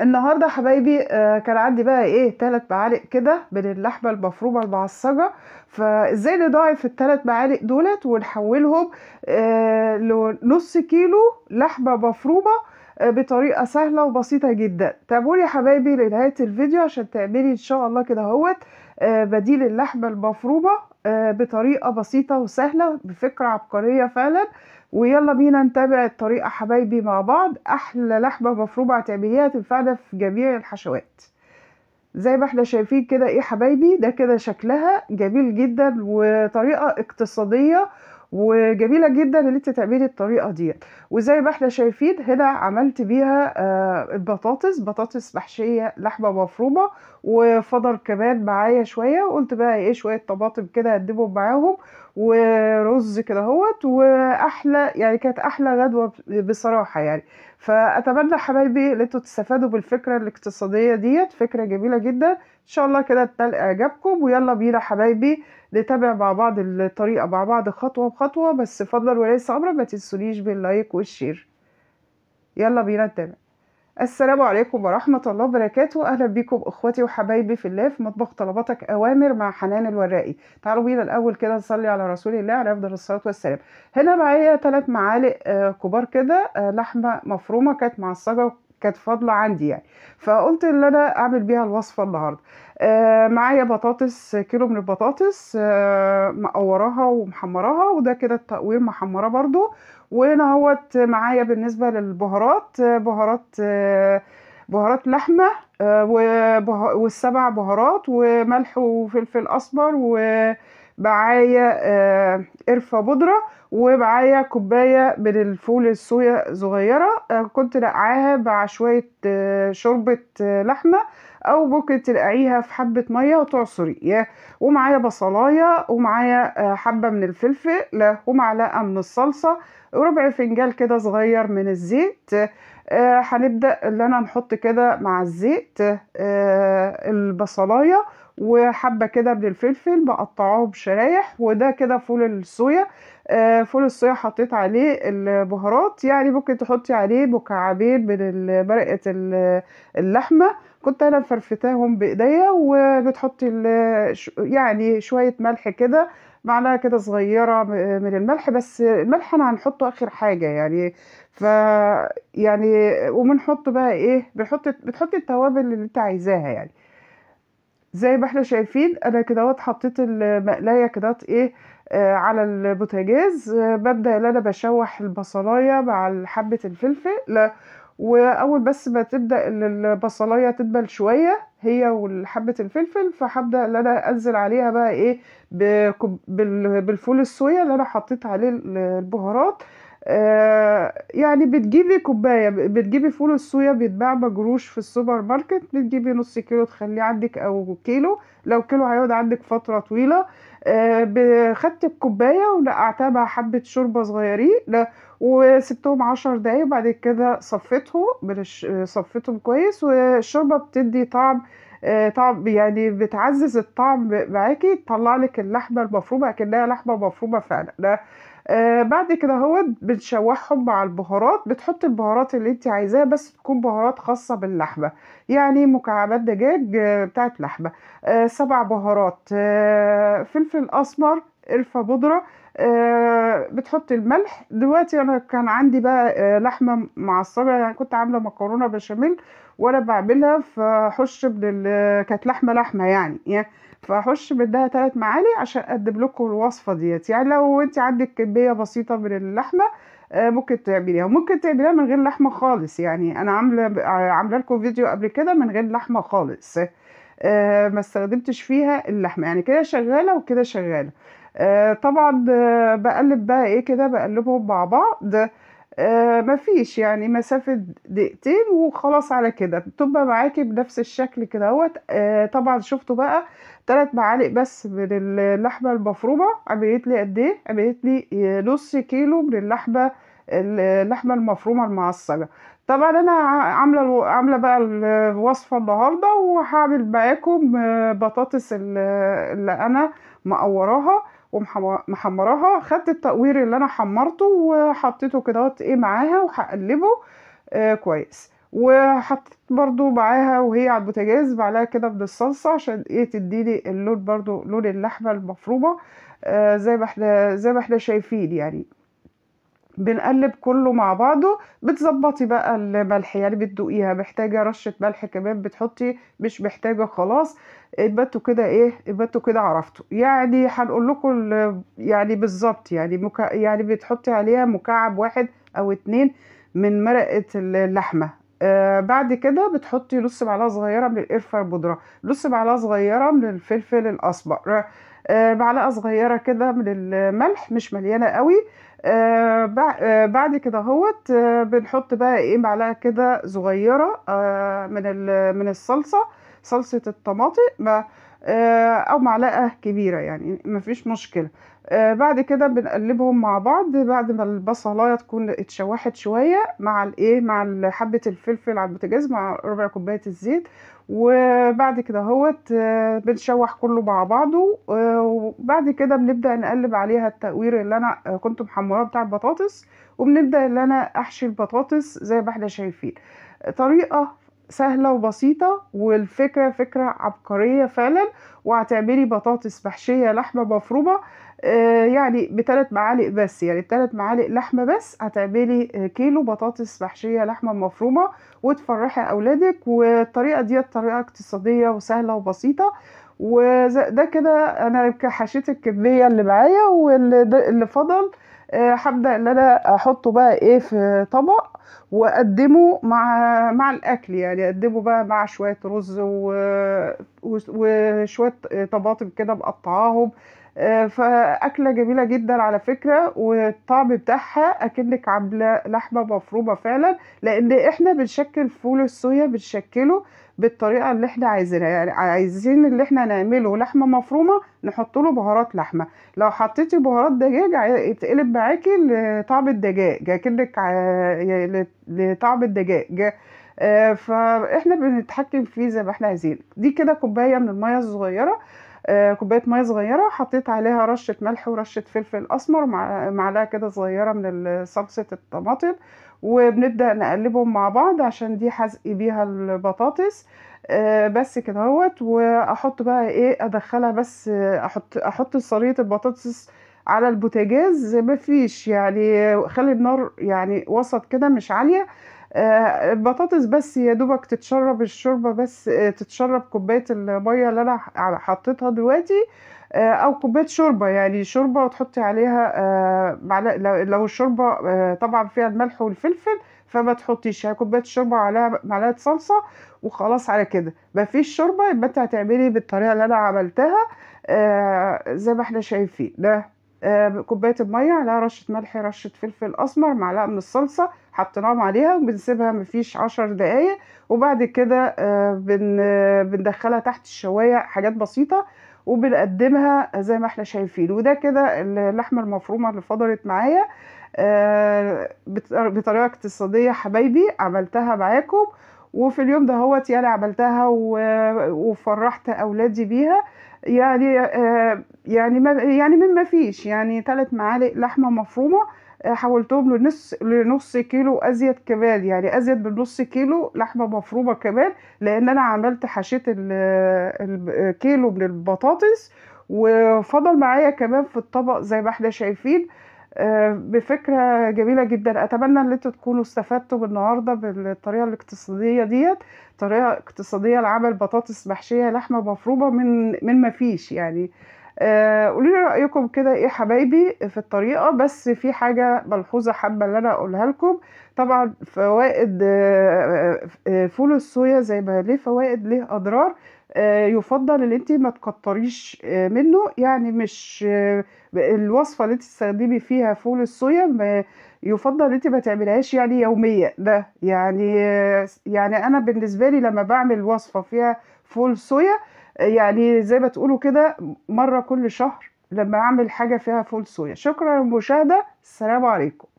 النهارده حبايبي آه، كان عندي بقى ايه تلات معالق كده من اللحمه المفرومه المعصجه فازاي نضاعف التلات معالق دولت ونحولهم آه، لنص كيلو لحمه مفرومه آه، بطريقه سهله وبسيطه جدا تابعوني يا حبايبي لنهايه الفيديو عشان تعملي ان شاء الله كده اهوت بديل اللحمه المفرومه بطريقه بسيطه وسهله بفكره عبقريه فعلا ويلا بينا نتابع الطريقة حبايبي مع بعض أحلى لحمة مفرومة هتعمليها تنفعنا في جميع الحشوات زي ما احنا شايفين كده ايه حبايبي ده كده شكلها جميل جدا وطريقة اقتصادية وجميلة جدا ان انت تعملي الطريقة ديت وزي ما احنا شايفين هنا عملت بيها آه البطاطس بطاطس محشية لحمة مفرومة وفضل كمان معايا شوية قلت بقى ايه شوية طماطم كده هقدمهم معاهم ورز كده هوت واحلى يعني كانت احلى غدوه بصراحه يعني فاتمنى حبايبي ان انتوا تستفادوا بالفكره الاقتصاديه ديت فكره جميله جدا ان شاء الله كده تنال اعجابكم ويلا بينا حبايبي نتابع مع بعض الطريقه مع بعض خطوه بخطوه بس فضلا وليس امرا ما تنسونيش باللايك والشير يلا بينا نتابع السلام عليكم ورحمة الله وبركاته أهلا بيكم إخواتي وحبايبي في الله في مطبخ طلباتك أوامر مع حنان الوراقي تعالوا بينا الأول كده نصلي على رسول الله عليه أفضل الصلاة والسلام هنا معايا ثلاث معالق آه، كبار كده آه، لحمة مفرومة كانت معصجة كانت فاضله عندي يعني فقلت ان انا اعمل بيها الوصفه النهارده آه معايا بطاطس كيلو من البطاطس آه مقوراها ومحمراها وده كده التقوير محمره برضو وهنا اهوت معايا بالنسبه للبهارات آه، بهارات آه بهارات لحمه آه، والسبع بهارات وملح وفلفل اسمر و معايا آه، قرفة بودرة ومعايا كوباية من الفول الصويا صغيرة آه، كنت نقعاها مع شوية آه، شوربة لحمة أو ممكن تنقعيها في حبة مية وتعصريها ومعايا بصلاية ومعايا حبة من الفلفل ومعلقة من الصلصة وربع فنجان كده صغير من الزيت هنبدأ اللي أنا نحط كده مع الزيت البصلاية وحبه كده من الفلفل بقطعه شرايح وده كده فول الصويا آه، فول الصويا حطيت عليه البهارات يعني ممكن تحطي عليه مكعبين من مرقه اللحمه كنت انا مفرفتاهم بايديا وبتحطي يعني شويه ملح كده معلقه كده صغيره من الملح بس الملح انا هنحطه اخر حاجه يعني ف يعني وبنحط بقى ايه بنحط بتحطي التوابل اللي انت عايزاها يعني زي ما احنا شايفين انا كدهوت حطيت المقلايه كده ايه آه على البوتاجاز آه ببدا ان انا بشوح البصلايه مع حبه الفلفل واول بس ما تبدا البصلايه تدبل شويه هي وحبه الفلفل فهبدا ان انا انزل عليها بقى ايه بالفول الصويا اللي انا حطيت عليه البهارات آه، يعني بتجيبي كوباية بتجيبي فول الصويا بيتباع بجروش في السوبر ماركت بتجيبي نص كيلو تخليه عندك او كيلو لو كيلو هيقعد عندك فترة طويلة آه، خدت الكوباية ونقعتها مع حبة شوربة صغيرين وسبتهم عشر دقايق وبعد كده صفيتهم صفيتهم كويس والشوربة بتدي طعم آه آه، طعم يعني بتعزز الطعم معاكي تطلع لك اللحمه المفرومه اكنها لحمه مفرومه فعلا ده آه بعد كده هو بتشوحهم مع البهارات بتحط البهارات اللي انت عايزاها بس تكون بهارات خاصة باللحمة يعني مكعبات دجاج آه، بتاعت لحمة آه سبع بهارات آه فلفل أسمر قرفة بودرة آه، بتحطي الملح دلوقتي انا كان عندي بقى آه، لحمه معصبه يعني كنت عامله مكرونه بشاميل وانا بعملها فحش من كانت لحمه لحمه يعني يعني فحش منها ثلاث معالي عشان اقدم لكم الوصفه ديت يعني لو انت عندك كميه بسيطه من اللحمه آه، ممكن تعمليها ممكن تعمليها من غير لحمه خالص يعني انا عامله عامله لكم فيديو قبل كده من غير لحمه خالص ما استخدمتش فيها اللحمه يعني كده شغاله وكده شغاله آه، طبعا آه، بقلب بقى ايه كده بقلبهم مع بعض آه، مفيش يعني مسافة دقيقتين وخلاص على كده بتبقى معاكي بنفس الشكل كده اهوت طبعا شفتوا بقى ثلاث معالق بس من اللحمة المفرومة عملت لي قد ايه عملت لي نص كيلو من اللحمة اللحمة المفرومة المعصجة طبعا انا عامله عامله بقى الوصفه النهارده وهعمل معاكم بطاطس اللي انا مقوراها ومحمراها خدت التقوير اللي انا حمرته وحطيته كده ايه معاها وهقلبه آه كويس وحطيت برضو معاها وهي على البوتاجاز معلقه كده من الصلصه عشان ايه تديني اللون برضو لون اللحمه المفرومه آه زي ما احنا زي ما احنا شايفين يعني بنقلب كله مع بعضه بتظبطي بقى الملح يعني بتدوقيها محتاجه رشه ملح كمان بتحطي مش محتاجه خلاص اثبتوا كده ايه اثبتوا كده عرفتوا يعني هنقول لكم يعني بالظبط يعني مكع... يعني بتحطي عليها مكعب واحد او اتنين من مرقه اللحمه آه بعد كده بتحطي نص معلقه صغيره من القرفه البودره نص معلقه صغيره من الفلفل الاسمر آه معلقه صغيره كده من الملح مش مليانه قوي آه، آه، بعد كده اهوت آه، بنحط بقى ايه معلقه كده صغيره من من الصلصه صلصه الطماطم او معلقه كبيره يعني مفيش مشكله آه، بعد كده بنقلبهم مع بعض بعد ما البصلايه تكون اتشوحت شويه مع الايه مع حبه الفلفل على البوتاجاز مع ربع كوبايه الزيت وبعد كده اهوت آه، بنشوح كله مع بعضه آه، وبعد كده بنبدا نقلب عليها التقوير اللي انا كنت محمراه بتاع البطاطس وبنبدا ان انا احشي البطاطس زي ما احنا شايفين طريقه سهلة وبسيطة والفكرة فكرة عبقرية فعلا وهتعملي بطاطس محشية لحمة مفرومة آه، يعني بثلاث معالق بس يعني بثلاث معالق لحمة بس هتعملي آه، كيلو بطاطس محشية لحمة مفرومة وتفرحي أولادك والطريقة دي طريقة اقتصادية وسهلة وبسيطة وده كده أنا حشيت الكمية اللي معايا واللي فضل هبدا آه، ان انا احطه بقى ايه في طبق واقدمه مع مع الاكل يعني اقدمه بقى مع شويه رز و... وشويه طماطم كده مقطعاهم آه، فاكله جميله جدا على فكره والطعم بتاعها اكنك عامله لحمه مفرومه فعلا لان احنا بنشكل فول الصويا بنشكله بالطريقه اللي احنا عايزينها يعني عايزين اللي احنا نعمله لحمه مفرومه نحط له بهارات لحمه لو حطيتي بهارات دجاج يتقلب معاكي لطعم الدجاج اكنك لطعم الدجاج آه، فاحنا بنتحكم فيه زي ما احنا عايزين دي كده كوبايه من الميه الصغيره آه، كوبايه ميه صغيره حطيت عليها رشه ملح ورشه فلفل اسمر معلقه كده صغيره من صلصه الطماطم وبنبدا نقلبهم مع بعض عشان دي حزقي بيها البطاطس آه، بس كده اهوت واحط بقى ايه ادخلها بس احط احط صينيه البطاطس على البوتاجاز مفيش يعني خلي النار يعني وسط كده مش عاليه آه، البطاطس بس يا دوبك تتشرب الشوربه بس آه، تتشرب كوبايه الميه اللي انا حطيتها دلوقتي آه، او كوبايه شوربه يعني شوربه وتحطي عليها معلقه لو الشوربه طبعا فيها الملح والفلفل فما تحطيش يعني كوبايه شوربه عليها معلقه صلصه وخلاص على كده مفيش شوربه يبقى انت هتعملي بالطريقه اللي انا عملتها زي ما احنا شايفين ده كوبايه الميه عليها رشه ملح رشه فلفل اسمر معلقه من الصلصه حطيناهم عليها وبنسيبها مفيش عشر دقايق وبعد كده آه، بن بندخلها تحت الشوايه حاجات بسيطه وبنقدمها زي ما احنا شايفين وده كده اللحمه المفرومه اللي فضلت معايا آه، بطريقه اقتصاديه حبايبي عملتها معاكم وفي اليوم ده هوت يعني عملتها وفرحت اولادي بيها يعني آه، يعني يعني مما فيش يعني ثلاث معالق لحمه مفرومه آه، حولتهم لنص لنص كيلو ازيد كمان يعني ازيد من نص كيلو لحمه مفرومه كمان لان انا عملت حشيت الكيلو من البطاطس وفضل معايا كمان في الطبق زي ما احنا شايفين آه، بفكرة جميلة جدا أتمنى أن أنتوا تكونوا استفدتوا النهاردة بالطريقة الاقتصادية ديت طريقة اقتصادية لعمل بطاطس محشية لحمة مفرومة من من ما فيش يعني آه، قولوا لي رايكم كده ايه حبايبي في الطريقه بس في حاجه ملحوظه حابه ان انا اقولها لكم طبعا فوائد آه، آه، فول الصويا زي ما ليه فوائد ليه اضرار يفضل ان انت ما تكتريش منه يعني مش الوصفه اللي انت تستخدمي فيها فول الصويا يفضل ان انت ما تعمليهاش يعني يوميه ده يعني يعني انا بالنسبه لي لما بعمل وصفه فيها فول صويا يعني زي ما تقولوا كده مرة كل شهر لما أعمل حاجة فيها فول صويا شكرا للمشاهدة السلام عليكم